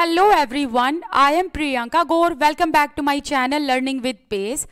Hello everyone I am Priyanka Gaur welcome back to my channel learning with pace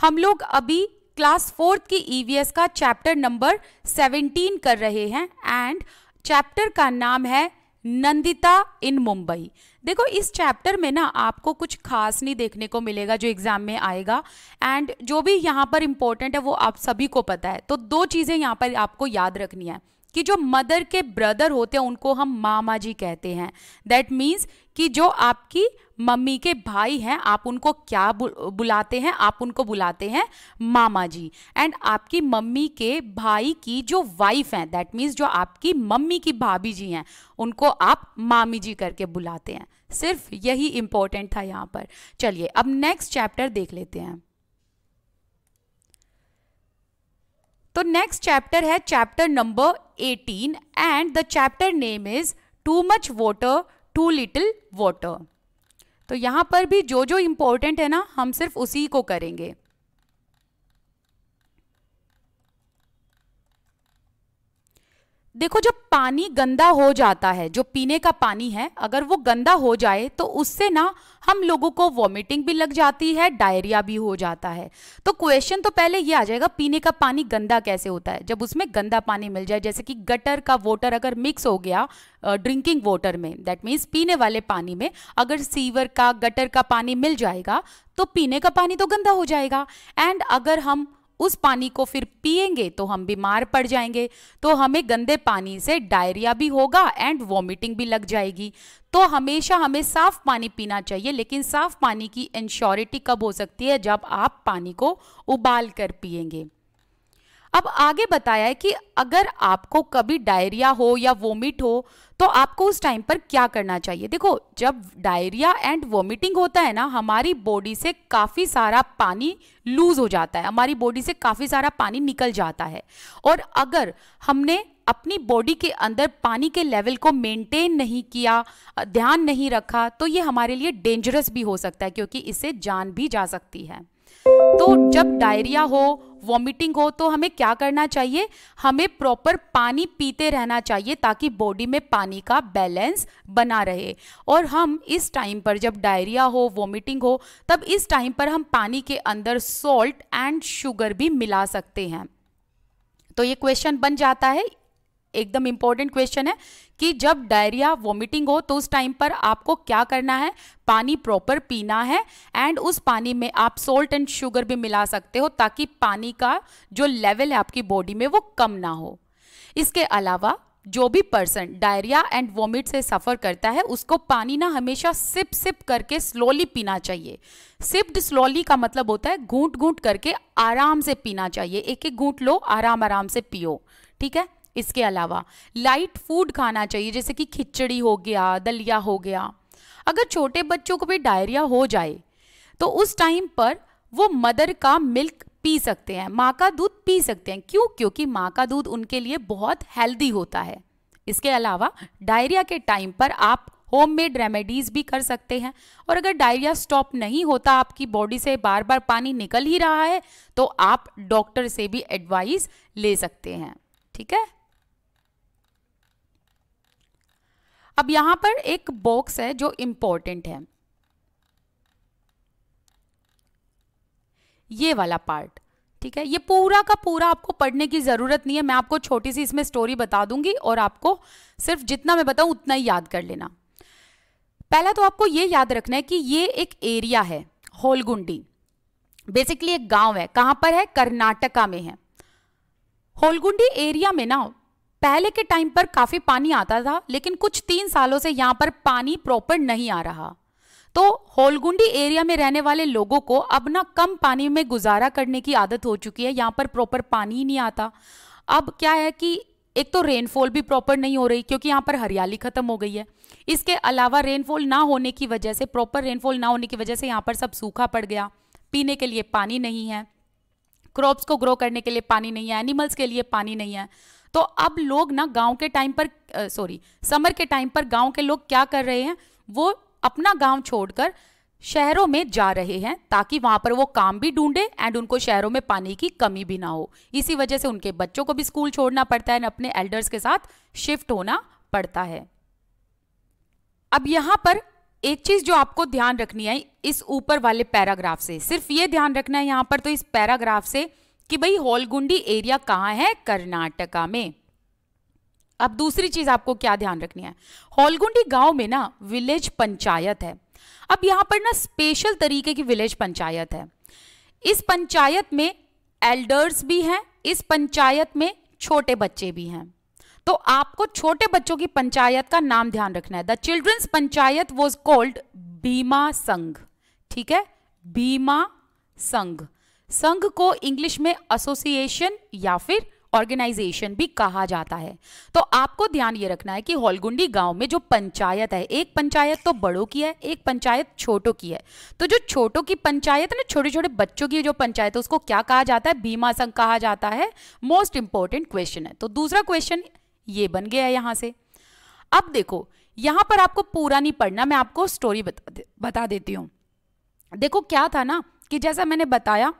हम लोग अभी class fourth की EVS e का chapter number 17 कर रहे हैं एंड चैप्टर का नाम है नंदिता इन मुंबई देखो इस चैप्टर में ना आपको कुछ खास नहीं देखने को मिलेगा जो एग्ज़ाम में आएगा एंड जो भी यहाँ पर इम्पोर्टेंट है वो आप सभी को पता है तो दो चीज़ें यहाँ पर आपको याद रखनी है कि जो मदर के ब्रदर होते हैं उनको हम मामा जी कहते हैं दैट मीन्स कि जो आपकी मम्मी के भाई हैं आप उनको क्या बुलाते हैं आप उनको बुलाते हैं मामा जी एंड आपकी मम्मी के भाई की जो वाइफ हैं दैट मीन्स जो आपकी मम्मी की भाभी जी हैं उनको आप मामी जी करके बुलाते हैं सिर्फ यही इम्पोर्टेंट था यहाँ पर चलिए अब नेक्स्ट चैप्टर देख लेते हैं तो नेक्स्ट चैप्टर है chapter number 18 and the chapter name is too much water too little water तो यहाँ पर भी जो जो इम्पोर्टेंट है ना हम सिर्फ उसी को करेंगे देखो जब पानी गंदा हो जाता है जो पीने का पानी है अगर वो गंदा हो जाए तो उससे ना हम लोगों को वॉमिटिंग भी लग जाती है डायरिया भी हो जाता है तो क्वेश्चन तो पहले ये आ जाएगा पीने का पानी गंदा कैसे होता है जब उसमें गंदा पानी मिल जाए जैसे कि गटर का वाटर अगर मिक्स हो गया ड्रिंकिंग वाटर में दैट मीन्स पीने वाले पानी में अगर सीवर का गटर का पानी मिल जाएगा तो पीने का पानी तो गंदा हो जाएगा एंड अगर हम उस पानी को फिर पिएंगे तो हम बीमार पड़ जाएंगे तो हमें गंदे पानी से डायरिया भी होगा एंड वॉमिटिंग भी लग जाएगी तो हमेशा हमें साफ पानी पीना चाहिए लेकिन साफ पानी की इंश्योरिटी कब हो सकती है जब आप पानी को उबाल कर पियेंगे अब आगे बताया है कि अगर आपको कभी डायरिया हो या वोमिट हो तो आपको उस टाइम पर क्या करना चाहिए देखो जब डायरिया एंड वोमिटिंग होता है ना हमारी बॉडी से काफ़ी सारा पानी लूज हो जाता है हमारी बॉडी से काफ़ी सारा पानी निकल जाता है और अगर हमने अपनी बॉडी के अंदर पानी के लेवल को मेंटेन नहीं किया ध्यान नहीं रखा तो ये हमारे लिए डेंजरस भी हो सकता है क्योंकि इससे जान भी जा सकती है तो जब डायरिया हो वॉमिटिंग हो तो हमें क्या करना चाहिए हमें प्रॉपर पानी पीते रहना चाहिए ताकि बॉडी में पानी का बैलेंस बना रहे और हम इस टाइम पर जब डायरिया हो वॉमिटिंग हो तब इस टाइम पर हम पानी के अंदर सॉल्ट एंड शुगर भी मिला सकते हैं तो ये क्वेश्चन बन जाता है एकदम इंपॉर्टेंट क्वेश्चन है कि जब डायरिया वॉमिटिंग हो तो उस टाइम पर आपको क्या करना है पानी प्रॉपर पीना है एंड उस पानी में आप सोल्ट एंड शुगर भी मिला सकते हो ताकि पानी का जो लेवल है आपकी बॉडी में वो कम ना हो इसके अलावा जो भी पर्सन डायरिया एंड वॉमिट से सफ़र करता है उसको पानी ना हमेशा सिप सिप करके स्लोली पीना चाहिए सिप्ड स्लोली का मतलब होता है घूंट घूंट करके आराम से पीना चाहिए एक एक घूंट लो आराम आराम से पियो ठीक है इसके अलावा लाइट फूड खाना चाहिए जैसे कि खिचड़ी हो गया दलिया हो गया अगर छोटे बच्चों को भी डायरिया हो जाए तो उस टाइम पर वो मदर का मिल्क पी सकते हैं माँ का दूध पी सकते हैं क्यों क्योंकि माँ का दूध उनके लिए बहुत हेल्दी होता है इसके अलावा डायरिया के टाइम पर आप होम मेड रेमेडीज़ भी कर सकते हैं और अगर डायरिया स्टॉप नहीं होता आपकी बॉडी से बार बार पानी निकल ही रहा है तो आप डॉक्टर से भी एडवाइस ले सकते हैं ठीक है अब यहां पर एक बॉक्स है जो इंपॉर्टेंट है ये वाला पार्ट ठीक है ये पूरा का पूरा आपको पढ़ने की ज़रूरत नहीं है मैं आपको छोटी सी इसमें स्टोरी बता दूंगी और आपको सिर्फ जितना मैं बताऊं उतना ही याद कर लेना पहला तो आपको ये याद रखना है कि ये एक एरिया है होलगुंडी बेसिकली एक गांव है कहां पर है कर्नाटका में है होलगुंडी एरिया में ना पहले के टाइम पर काफ़ी पानी आता था लेकिन कुछ तीन सालों से यहाँ पर पानी प्रॉपर नहीं आ रहा तो होलगुंडी एरिया में रहने वाले लोगों को अब ना कम पानी में गुजारा करने की आदत हो चुकी है यहाँ पर प्रॉपर पानी ही नहीं आता अब क्या है कि एक तो रेनफॉल भी प्रॉपर नहीं हो रही क्योंकि यहाँ पर हरियाली खत्म हो गई है इसके अलावा रेनफॉल ना होने की वजह से प्रॉपर रेनफॉल ना होने की वजह से यहाँ पर सब सूखा पड़ गया पीने के लिए पानी नहीं है क्रॉप्स को ग्रो करने के लिए पानी नहीं है एनिमल्स के लिए पानी नहीं है तो अब लोग ना गांव के टाइम पर सॉरी समर के टाइम पर गांव के लोग क्या कर रहे हैं वो अपना गांव छोड़कर शहरों में जा रहे हैं ताकि वहां पर वो काम भी ढूंढे एंड उनको शहरों में पानी की कमी भी ना हो इसी वजह से उनके बच्चों को भी स्कूल छोड़ना पड़ता है अपने एल्डर्स के साथ शिफ्ट होना पड़ता है अब यहां पर एक चीज जो आपको ध्यान रखनी है इस ऊपर वाले पैराग्राफ से सिर्फ ये ध्यान रखना है यहां पर तो इस पैराग्राफ से कि भाई होलगुंडी एरिया कहाँ है कर्नाटका में अब दूसरी चीज आपको क्या ध्यान रखनी है होलगुंडी गांव में ना विलेज पंचायत है अब यहां पर ना स्पेशल तरीके की विलेज पंचायत है इस पंचायत में एल्डर्स भी हैं इस पंचायत में छोटे बच्चे भी हैं तो आपको छोटे बच्चों की पंचायत का नाम ध्यान रखना है the children's panchayat was called Bima Sangh ठीक है बीमा संघ संघ को इंग्लिश में एसोसिएशन या फिर ऑर्गेनाइजेशन भी कहा जाता है तो आपको ध्यान ये रखना है कि होलगुंडी गांव में जो पंचायत है एक पंचायत तो बड़ों की है एक पंचायत छोटों की है तो जो छोटों की पंचायत है ना छोटे छोटे बच्चों की जो पंचायत है उसको क्या कहा जाता है बीमा संघ कहा जाता है मोस्ट इंपॉर्टेंट क्वेश्चन है तो दूसरा क्वेश्चन ये बन गया है यहां से अब देखो यहां पर आपको पूरा नहीं पढ़ना मैं आपको स्टोरी बता, दे, बता देती हूँ देखो क्या था ना कि जैसा मैंने बताया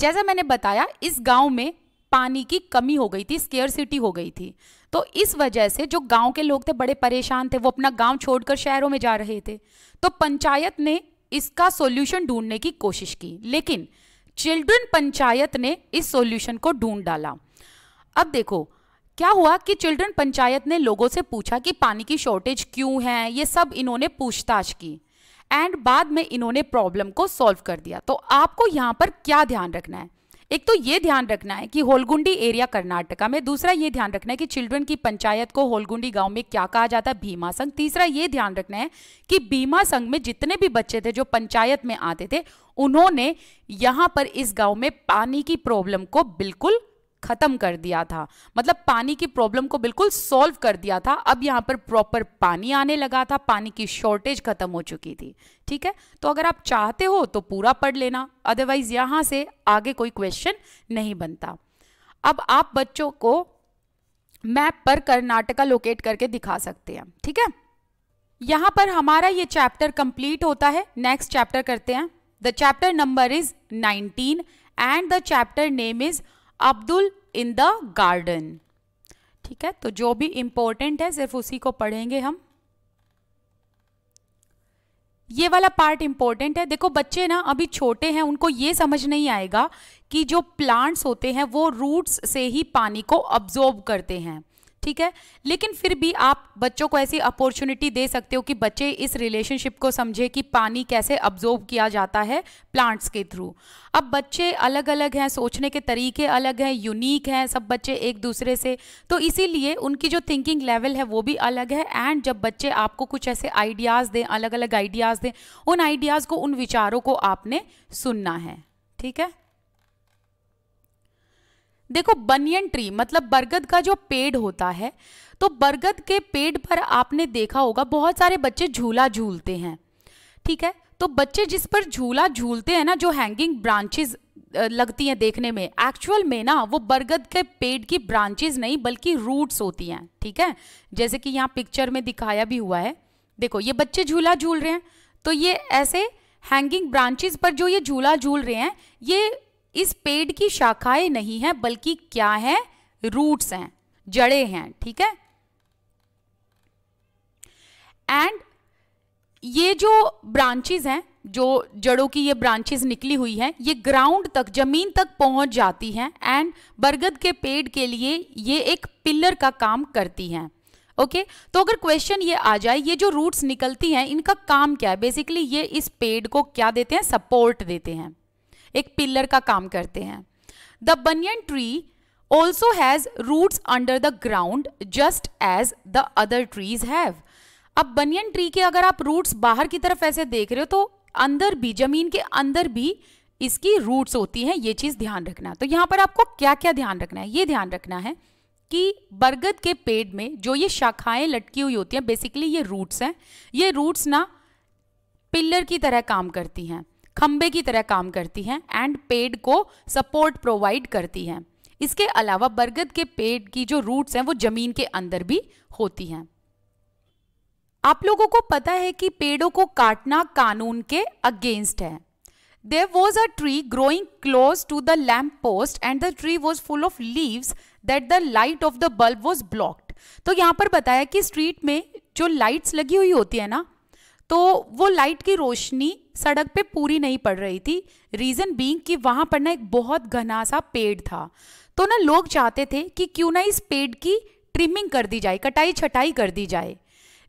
जैसा मैंने बताया इस गांव में पानी की कमी हो गई थी स्केयर सिटी हो गई थी तो इस वजह से जो गांव के लोग थे बड़े परेशान थे वो अपना गांव छोड़कर शहरों में जा रहे थे तो पंचायत ने इसका सॉल्यूशन ढूंढने की कोशिश की लेकिन चिल्ड्रन पंचायत ने इस सॉल्यूशन को ढूंढ डाला अब देखो क्या हुआ कि चिल्ड्रन पंचायत ने लोगों से पूछा कि पानी की शॉर्टेज क्यों है ये सब इन्होंने पूछताछ की एंड बाद में इन्होंने प्रॉब्लम को सॉल्व कर दिया तो आपको यहाँ पर क्या ध्यान रखना है एक तो ये ध्यान रखना है कि होलगुंडी एरिया कर्नाटका में दूसरा ये ध्यान रखना है कि चिल्ड्रन की पंचायत को होलगुंडी गांव में क्या कहा जाता है भीमा संघ तीसरा ये ध्यान रखना है कि भीमा संघ में जितने भी बच्चे थे जो पंचायत में आते थे उन्होंने यहाँ पर इस गांव में पानी की प्रॉब्लम को बिल्कुल ख़त्म कर दिया था मतलब पानी की प्रॉब्लम को बिल्कुल सॉल्व कर दिया था अब यहाँ पर प्रॉपर पानी आने लगा था पानी की शॉर्टेज ख़त्म हो चुकी थी ठीक है तो अगर आप चाहते हो तो पूरा पढ़ लेना अदरवाइज़ यहाँ से आगे कोई क्वेश्चन नहीं बनता अब आप बच्चों को मैप पर कर्नाटका लोकेट करके दिखा सकते हैं ठीक है यहाँ पर हमारा ये चैप्टर कंप्लीट होता है नेक्स्ट चैप्टर करते हैं the chapter number is 19 and the chapter name is Abdul in the garden ठीक है तो जो भी इंपॉर्टेंट है सिर्फ उसी को पढ़ेंगे हम ये वाला पार्ट इंपॉर्टेंट है देखो बच्चे ना अभी छोटे हैं उनको ये समझ नहीं आएगा कि जो प्लांट्स होते हैं वो रूट्स से ही पानी को अब्जॉर्ब करते हैं ठीक है लेकिन फिर भी आप बच्चों को ऐसी अपॉर्चुनिटी दे सकते हो कि बच्चे इस रिलेशनशिप को समझे कि पानी कैसे अब्जॉर्ब किया जाता है प्लांट्स के थ्रू अब बच्चे अलग अलग हैं सोचने के तरीके अलग हैं यूनिक हैं सब बच्चे एक दूसरे से तो इसीलिए उनकी जो थिंकिंग लेवल है वो भी अलग है एंड जब बच्चे आपको कुछ ऐसे आइडियाज़ दें अलग अलग आइडियाज़ दें उन आइडियाज़ को उन विचारों को आपने सुनना है ठीक है देखो बनियन ट्री मतलब बरगद का जो पेड़ होता है तो बरगद के पेड़ पर आपने देखा होगा बहुत सारे बच्चे झूला झूलते हैं ठीक है तो बच्चे जिस पर झूला झूलते हैं ना जो हैंगिंग ब्रांचेज लगती हैं देखने में एक्चुअल में ना वो बरगद के पेड़ की ब्रांचेज नहीं बल्कि रूट्स होती हैं ठीक है जैसे कि यहाँ पिक्चर में दिखाया भी हुआ है देखो ये बच्चे झूला झूल रहे हैं तो ये ऐसे हैंगिंग ब्रांचेज पर जो ये झूला झूल रहे हैं ये इस पेड़ की शाखाएं नहीं है बल्कि क्या है रूट्स हैं जड़े हैं ठीक है एंड ये जो ब्रांचेज हैं जो जड़ों की ये ब्रांचेस निकली हुई हैं ये ग्राउंड तक जमीन तक पहुंच जाती हैं एंड बरगद के पेड़ के लिए ये एक पिलर का काम करती हैं ओके okay? तो अगर क्वेश्चन ये आ जाए ये जो रूट्स निकलती हैं इनका काम क्या है बेसिकली ये इस पेड़ को क्या देते हैं सपोर्ट देते हैं एक पिल्लर का काम करते हैं the banyan tree also has roots under the ground just as the other trees have अब बनियन ट्री के अगर आप रूट्स बाहर की तरफ ऐसे देख रहे हो तो अंदर भी जमीन के अंदर भी इसकी रूट्स होती हैं ये चीज़ ध्यान रखना तो यहाँ पर आपको क्या क्या ध्यान रखना है ये ध्यान रखना है कि बरगद के पेड़ में जो ये शाखाएं लटकी हुई होती हैं बेसिकली ये रूट्स हैं ये रूट्स ना पिल्लर की तरह काम करती हैं खंबे की तरह काम करती हैं एंड पेड़ को सपोर्ट प्रोवाइड करती हैं इसके अलावा बरगद के पेड़ की जो रूट्स हैं वो जमीन के अंदर भी होती हैं आप लोगों को पता है कि पेड़ों को काटना कानून के अगेंस्ट है there was a tree growing close to the lamp post and the tree was full of leaves that the light of the bulb was blocked तो यहां पर बताया कि स्ट्रीट में जो लाइट्स लगी हुई होती है ना तो वो लाइट की रोशनी सड़क पे पूरी नहीं पड़ रही थी रीज़न बींग कि वहाँ पर ना एक बहुत घना सा पेड़ था तो ना लोग चाहते थे कि क्यों ना इस पेड़ की ट्रिमिंग कर दी जाए कटाई छटाई कर दी जाए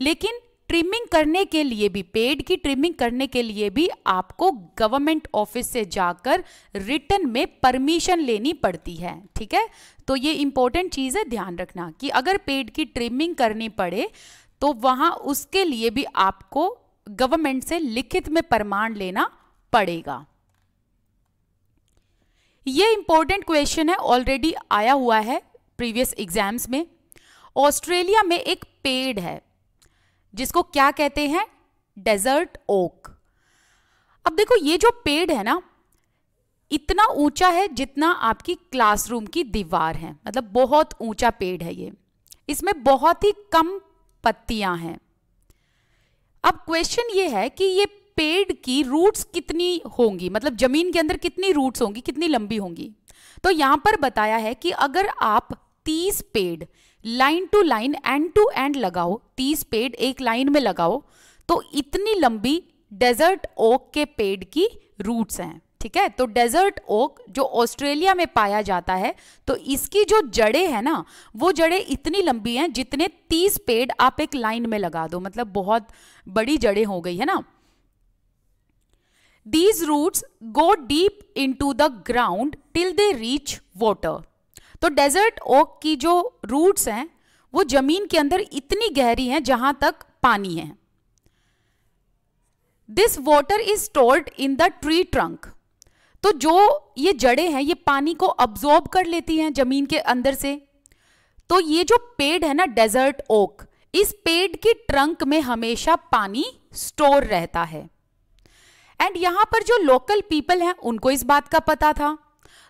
लेकिन ट्रिमिंग करने के लिए भी पेड़ की ट्रिमिंग करने के लिए भी आपको गवर्नमेंट ऑफिस से जाकर रिटर्न में परमिशन लेनी पड़ती है ठीक है तो ये इम्पोर्टेंट चीज़ है ध्यान रखना कि अगर पेड़ की ट्रिमिंग करनी पड़े तो वहाँ उसके लिए भी आपको गवर्नमेंट से लिखित में प्रमाण लेना पड़ेगा यह इंपॉर्टेंट क्वेश्चन है ऑलरेडी आया हुआ है प्रीवियस एग्जाम्स में ऑस्ट्रेलिया में एक पेड़ है जिसको क्या कहते हैं डेजर्ट ओक अब देखो ये जो पेड़ है ना इतना ऊंचा है जितना आपकी क्लासरूम की दीवार है मतलब बहुत ऊंचा पेड़ है ये इसमें बहुत ही कम पत्तियां हैं अब क्वेश्चन ये है कि ये पेड़ की रूट्स कितनी होंगी मतलब जमीन के अंदर कितनी रूट्स होंगी कितनी लंबी होंगी तो यहां पर बताया है कि अगर आप 30 पेड़ line to line end to end लगाओ 30 पेड़ एक लाइन में लगाओ तो इतनी लंबी डेजर्ट ओक के पेड़ की रूट्स हैं ठीक है तो डेजर्ट ओक जो ऑस्ट्रेलिया में पाया जाता है तो इसकी जो जड़े हैं ना वो जड़े इतनी लंबी हैं जितने तीस पेड़ आप एक लाइन में लगा दो मतलब बहुत बड़ी जड़े हो गई है ना these roots go deep into the ground till they reach water तो डेजर्ट ओक की जो रूट्स हैं वो जमीन के अंदर इतनी गहरी हैं जहां तक पानी है this water is stored in the tree trunk तो जो ये जड़ें हैं ये पानी को अब्जॉर्ब कर लेती हैं जमीन के अंदर से तो ये जो पेड़ है ना डेजर्ट ओक इस पेड़ की ट्रंक में हमेशा पानी स्टोर रहता है एंड यहां पर जो लोकल पीपल हैं उनको इस बात का पता था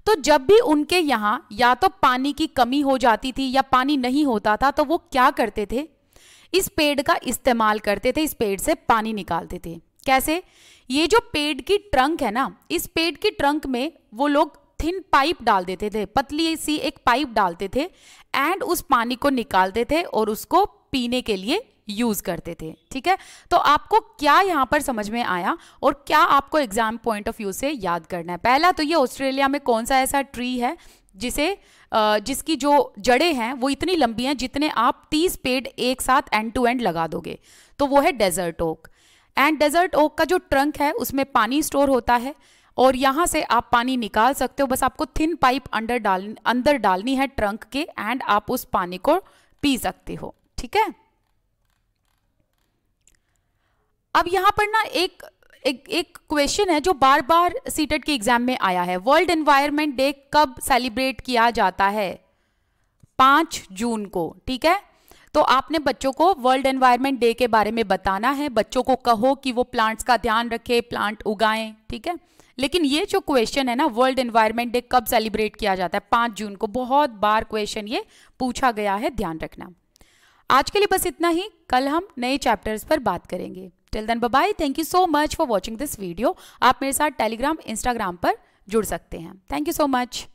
तो जब भी उनके यहां या तो पानी की कमी हो जाती थी या पानी नहीं होता था तो वो क्या करते थे इस पेड़ का इस्तेमाल करते थे इस पेड़ से पानी निकालते थे कैसे ये जो पेड़ की ट्रंक है ना इस पेड़ की ट्रंक में वो लोग थिन पाइप डाल देते थे पतली सी एक पाइप डालते थे एंड उस पानी को निकालते थे और उसको पीने के लिए यूज करते थे ठीक है तो आपको क्या यहाँ पर समझ में आया और क्या आपको एग्जाम पॉइंट ऑफ व्यू से याद करना है पहला तो ये ऑस्ट्रेलिया में कौन सा ऐसा ट्री है जिसे जिसकी जो जड़ें हैं वो इतनी लंबी हैं जितने आप 30 पेड़ एक साथ एंड टू एंड लगा दोगे तो वो है desert oak and desert oak का जो ट्रंक है उसमें पानी स्टोर होता है और यहाँ से आप पानी निकाल सकते हो बस आपको थिन पाइप अंडर डाल अंदर डालनी है ट्रंक के एंड आप उस पानी को पी सकते हो ठीक है अब यहाँ पर ना एक एक एक क्वेश्चन है जो बार बार सीटेट के एग्जाम में आया है वर्ल्ड एनवायरनमेंट डे कब सेलिब्रेट किया जाता है पांच जून को ठीक है तो आपने बच्चों को वर्ल्ड एनवायरमेंट डे के बारे में बताना है बच्चों को कहो कि वो प्लांट्स का ध्यान रखे प्लांट उगाएं ठीक है लेकिन ये जो क्वेश्चन है ना वर्ल्ड एनवायरनमेंट डे कब सेलिब्रेट किया जाता है पांच जून को बहुत बार क्वेश्चन ये पूछा गया है ध्यान रखना आज के लिए बस इतना ही कल हम नए चैप्टर्स पर बात करेंगे till then bye bye thank you so much for watching this video आप मेरे साथ टेलीग्राम इंस्टाग्राम पर जुड़ सकते हैं थैंक यू सो मच